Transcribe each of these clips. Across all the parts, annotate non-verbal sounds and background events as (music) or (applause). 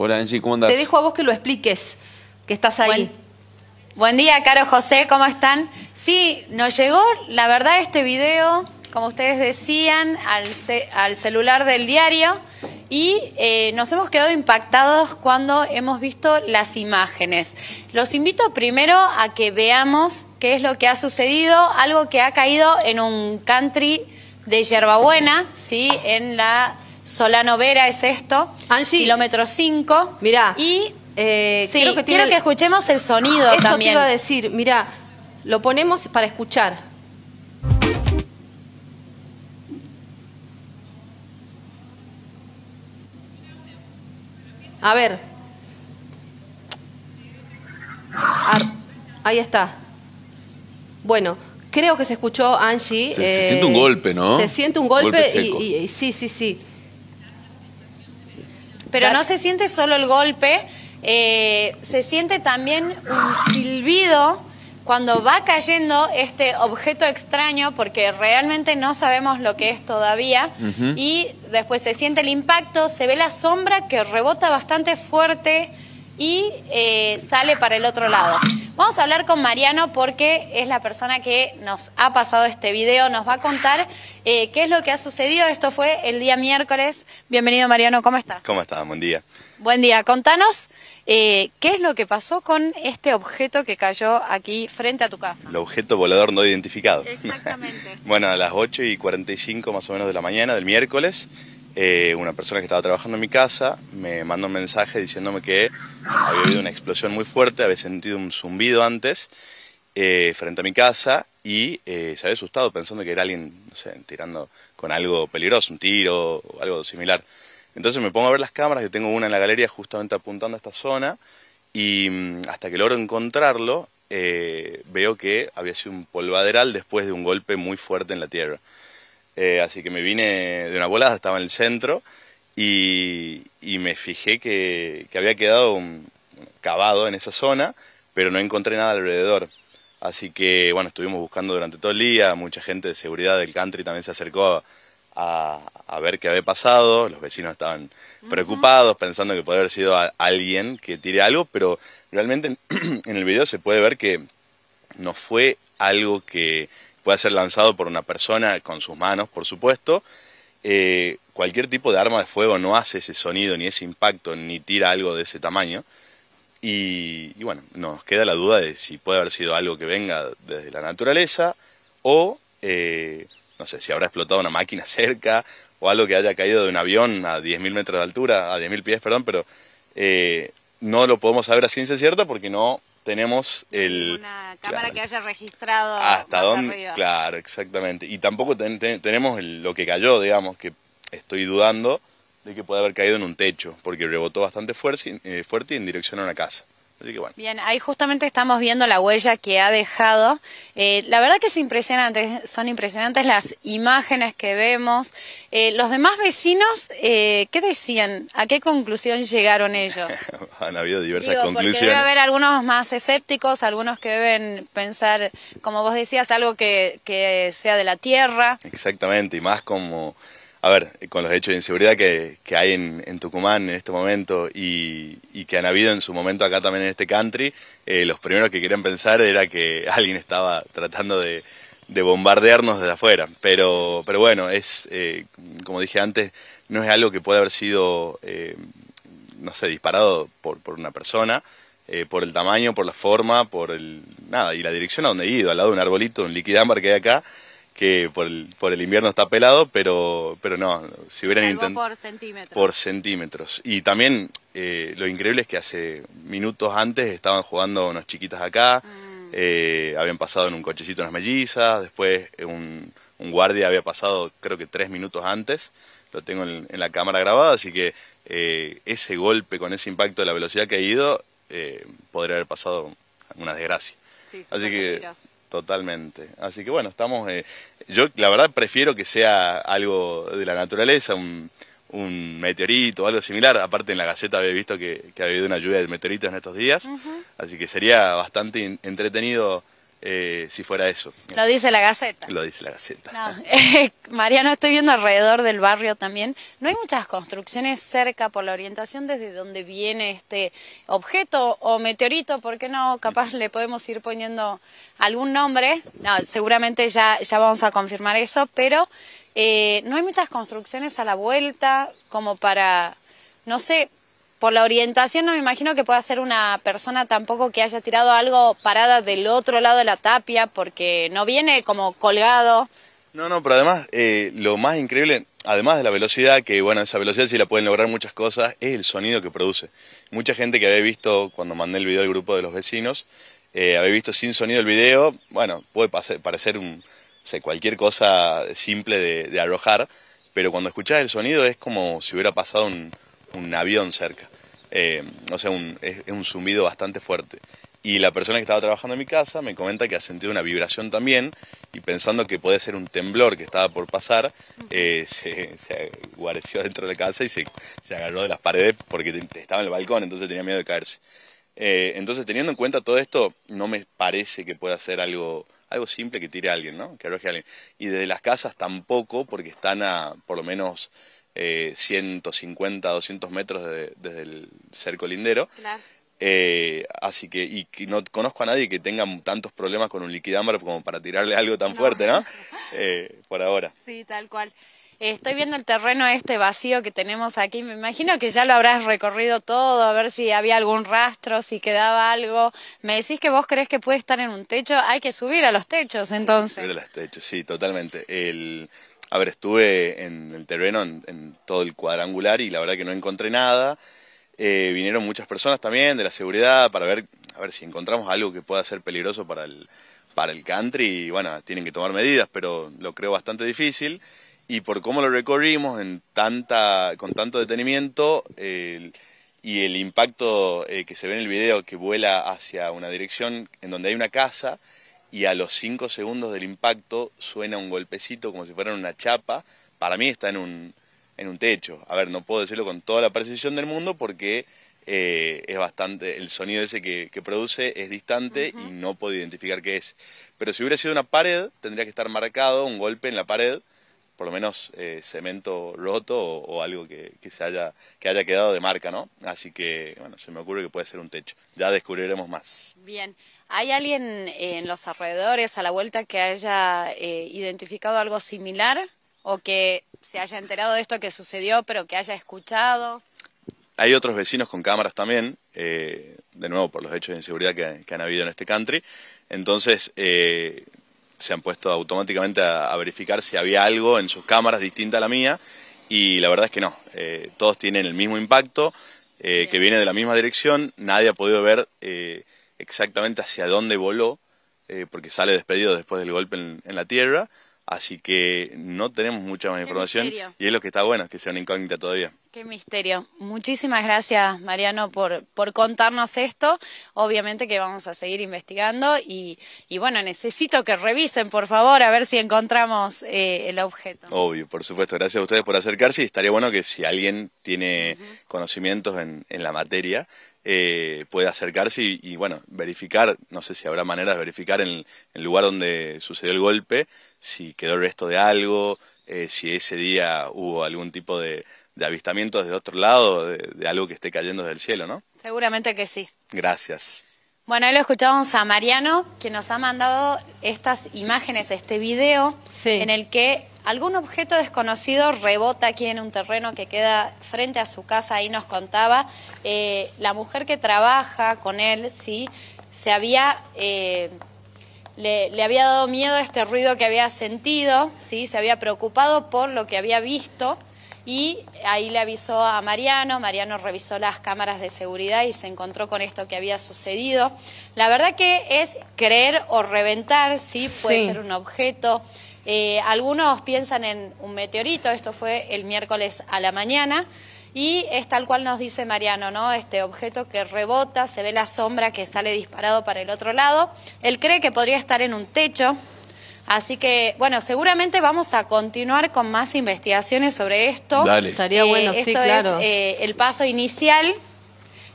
Hola Te dejo a vos que lo expliques, que estás ahí. Buen, día, Caro José, ¿cómo están? Sí, nos llegó, la verdad, este video, como ustedes decían, al, celular del diario y eh, nos hemos quedado impactados cuando hemos visto las imágenes. Los invito primero a que veamos qué es lo que ha sucedido, algo que ha caído en un country de Yerbabuena, ¿sí? en la Solano Vera es esto. Ah, kilómetro 5. Mirá. Y eh, que quiero que escuchemos el sonido ah, Eso también. Eso iba a decir. mira, lo ponemos para escuchar. A ver. Ah, ahí está. Bueno, creo que se escuchó Angie. Se, siente un eh, golpe, ¿no? Se siente un golpe, y sí, sí, sí. Pero no se siente solo el golpe, eh, se siente también un silbido cuando va cayendo este objeto extraño, porque realmente no sabemos lo que es todavía, y después se siente el impacto, se ve la sombra que rebota bastante fuerte y eh, sale para el otro lado. Vamos a hablar con Mariano porque es la persona que nos ha pasado este video, nos va a contar eh, qué es lo que ha sucedido. Esto fue el día miércoles. Bienvenido Mariano, ¿cómo estás? ¿Cómo estás? Buen día. Buen día, contanos eh, qué es lo que pasó con este objeto que cayó aquí frente a tu casa. El objeto volador no identificado. Exactamente. (laughs) bueno, a las 8 y 45 más o menos de la mañana del miércoles eh, una persona que estaba trabajando en mi casa me mandó un mensaje diciéndome que había habido una explosión muy fuerte, había sentido un zumbido antes eh, frente a mi casa y eh, se había asustado pensando que era alguien, tirando con algo peligroso, un tiro o algo similar. Entonces me pongo a ver las cámaras, yo tengo una en la galería justamente apuntando a esta zona y mm, hasta que logro encontrarlo veo que había sido un polvaderal después de un golpe muy fuerte en la tierra. Eh, así que me vine de una volada, estaba en el centro y, me fijé que, había quedado un, cavado en esa zona, pero no encontré nada alrededor. Así que bueno, estuvimos buscando durante todo el día, mucha gente de seguridad del country también se acercó a, ver qué había pasado, los vecinos estaban preocupados, pensando que puede haber sido alguien que tire algo, pero realmente (clears throat) en el video se puede ver que no fue algo que, puede ser lanzado por una persona con sus manos, por supuesto. Eh, cualquier tipo de arma de fuego no hace ese sonido, ni ese impacto, ni tira algo de ese tamaño. Y, bueno, nos queda la duda de si puede haber sido algo que venga desde la naturaleza o, eh, no sé, si habrá explotado una máquina (laughs) cerca o algo que haya caído de un avión a 10.000 metros de altura, a 10.000 pies, perdón, pero eh, no lo podemos saber a ciencia cierta porque no tenemos el... Una cámara que haya registrado hasta dónde... Claro, exactamente. Y tampoco tenemos lo que cayó, digamos, que estoy dudando de que pueda haber caído en un techo, porque rebotó bastante eh, fuerte, fuerte en dirección a una casa. Bien, ahí justamente estamos viendo la huella que ha dejado. Eh, la verdad que es impresionante, son impresionantes las imágenes que vemos. Eh, los demás vecinos, eh, ¿qué decían? ¿A qué conclusión llegaron ellos? (laughs) Han habido diversas conclusiones. debe haber algunos más escépticos, algunos que deben pensar, como vos decías, algo que, que sea de la tierra. Exactamente, y más como a ver, con los hechos de inseguridad que, hay en, Tucumán en este momento y, y, que han habido en su momento acá también en este country, eh, los primeros que querían pensar era que (laughs) alguien estaba tratando de, bombardearnos desde afuera. Pero, pero bueno, es, eh, como dije antes, no es algo que pueda haber sido, eh, no sé, disparado por, por una persona. por el tamaño, por la forma, por el nada y la dirección a donde he ido, al lado de un arbolito, un liquidámbar que hay acá, que por el, por el invierno está pelado, pero, pero no, si hubieran intentado... Por centímetros. Por centímetros. Y también eh, lo increíble es que hace minutos antes estaban jugando unas chiquitas acá, mm. eh, habían pasado en un cochecito unas mellizas, después un, guardia había pasado creo que tres minutos antes, lo tengo en, la cámara grabada, así que eh, ese golpe con ese impacto de la velocidad que ha ido podría haber pasado una desgracia. así que... Totalmente. Así que bueno, estamos yo la verdad prefiero que sea algo de la naturaleza, un, meteorito o algo similar. Aparte en la Gaceta había visto que, que, ha habido una lluvia de meteoritos en estos días, así que sería bastante entretenido eh, si fuera eso. Lo dice la Gaceta. Lo dice la Gaceta. No. (laughs) Mariano, estoy viendo alrededor del barrio también. No hay muchas construcciones cerca por la orientación desde donde viene este objeto o meteorito, ¿por qué no? Capaz le podemos ir poniendo algún nombre. No, seguramente ya, ya vamos a confirmar eso, pero eh, no hay muchas construcciones a la vuelta como para, no sé, por la orientación no me imagino que pueda ser una persona tampoco que haya tirado algo parada del otro lado de la tapia, porque no viene como colgado. No, no, pero además eh, lo más increíble, además de la velocidad, que bueno, esa velocidad sí la pueden lograr muchas cosas, es el sonido que produce. Mucha gente que había visto cuando mandé el video al grupo de los vecinos, eh, había visto sin sonido el video, bueno, puede parecer un, cualquier cosa simple de, de arrojar, pero cuando escuchás el sonido es como si hubiera pasado un, un avión cerca. Eh, o sea, es, un zumbido bastante fuerte. Y la persona que estaba trabajando en mi casa me comenta que ha sentido una vibración también y pensando que puede ser un temblor que estaba por pasar, eh, (laughs) se, guareció dentro de la casa y se, agarró de las paredes porque estaba en el balcón, entonces tenía miedo de caerse. Eh, entonces, teniendo en cuenta todo esto, no me parece que pueda ser algo, algo simple que tire a alguien, ¿no? Que arroje a alguien. Y desde las casas tampoco, porque están a, por lo menos, eh, 150, 200 metros desde el cerco lindero. Eh, así que, y no conozco a nadie que tenga tantos problemas con un liquidámbar como para tirarle algo tan fuerte, ¿no? (laughs) Eh, por ahora. Sí, tal cual. Estoy viendo el terreno este vacío que tenemos aquí. Me imagino que ya lo habrás recorrido todo, a ver si había algún rastro, si quedaba algo. Me decís que vos crees que puede estar en un techo. Hay que subir a los techos, entonces. Subir a los techos, sí, totalmente. El, a ver, estuve en el terreno, en, todo el cuadrangular y la verdad que no encontré nada. Eh, vinieron muchas personas también de la seguridad para ver, a ver si encontramos algo que pueda ser peligroso para el, para el country. Y bueno, tienen que tomar medidas, pero lo creo bastante difícil. Y por cómo lo recorrimos en tanta, con tanto detenimiento y el impacto eh, que se ve en el video que vuela hacia una dirección en donde hay una casa y a los 5 segundos del impacto suena un golpecito como si fuera una chapa. Para mí está en un, en un techo. A ver, no puedo decirlo con toda la precisión del mundo porque eh, es bastante, el sonido ese que, produce es distante y no puedo identificar qué es. Pero si hubiera sido una pared, tendría que estar marcado un golpe en la pared por lo menos eh, cemento roto o, algo que, se haya, que haya quedado de marca, ¿no? Así que, bueno, se me ocurre que puede ser un techo. Ya descubriremos más. Bien. ¿Hay alguien en los alrededores, a la vuelta, que haya eh, identificado algo similar? ¿O que se haya enterado de esto que sucedió, pero que haya escuchado? Hay otros vecinos con cámaras también, eh, de nuevo por los hechos de inseguridad que han habido en este country. Entonces, se han puesto automáticamente a, verificar si había algo en sus cámaras distinta a la mía y la verdad es que no, eh, todos tienen el mismo impacto, eh, que viene de la misma dirección, nadie ha podido ver eh, exactamente hacia dónde voló, porque sale despedido después del golpe en la Tierra, Así que no tenemos mucha más información y es lo que está bueno, que sea una incógnita todavía. Qué misterio. Muchísimas gracias, Mariano, por, por contarnos esto. Obviamente que vamos a seguir investigando y, bueno, necesito que revisen, por favor, a ver si encontramos eh, el objeto. Obvio, por supuesto. Gracias a ustedes por acercarse y estaría bueno que si alguien tiene conocimientos en la materia, eh, puede acercarse y, bueno, verificar, no sé si habrá manera de verificar en, el lugar donde sucedió el golpe, si quedó el resto de algo, eh, si ese día hubo algún tipo de, de avistamiento desde otro lado, de, algo que esté cayendo desde el cielo, ¿no? Seguramente que sí. Gracias. Bueno, ahí lo escuchamos a Mariano, que nos ha mandado estas imágenes, este video, en el que Algún objeto desconocido rebota aquí en un terreno que queda frente a su casa, ahí nos contaba eh, la mujer que trabaja con él, ¿sí? Se había... Eh, le, había dado miedo a este ruido que había sentido, ¿sí? se había preocupado por lo que había visto y ahí le avisó a Mariano, Mariano revisó las cámaras de seguridad y se encontró con esto que había sucedido. La verdad que es creer o reventar, sí, puede ser un objeto, eh, algunos piensan en un meteorito, esto fue el miércoles a la mañana, y es tal cual nos dice Mariano, ¿no? Este objeto que rebota, se ve la sombra que sale disparado para el otro lado. Él cree que podría estar en un techo. Así que, bueno, seguramente vamos a continuar con más investigaciones sobre esto. Estaría eh, bueno, sí, claro. Eh, el paso inicial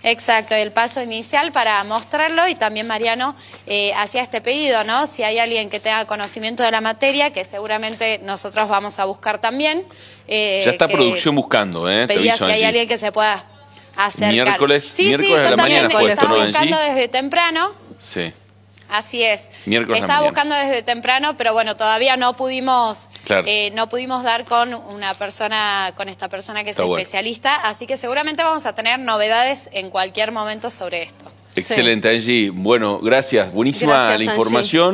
Exacto, el paso inicial para mostrarlo y también Mariano eh, hacía este pedido, ¿no? Si hay alguien que tenga conocimiento de la materia, que seguramente nosotros vamos a buscar también. Eh, ya está producción buscando, ¿eh? Pedía si hay alguien que se pueda acercar. Miércoles, miércoles sí, la mañana. estaba buscando desde temprano. Sí. Así es. Miércoles Estaba buscando desde temprano, pero bueno, todavía no pudimos, eh, no pudimos dar con una persona, con esta persona que es especialista, así que seguramente vamos a tener novedades en cualquier momento sobre esto. Excelente, Angie. Bueno, gracias. Buenísima la información.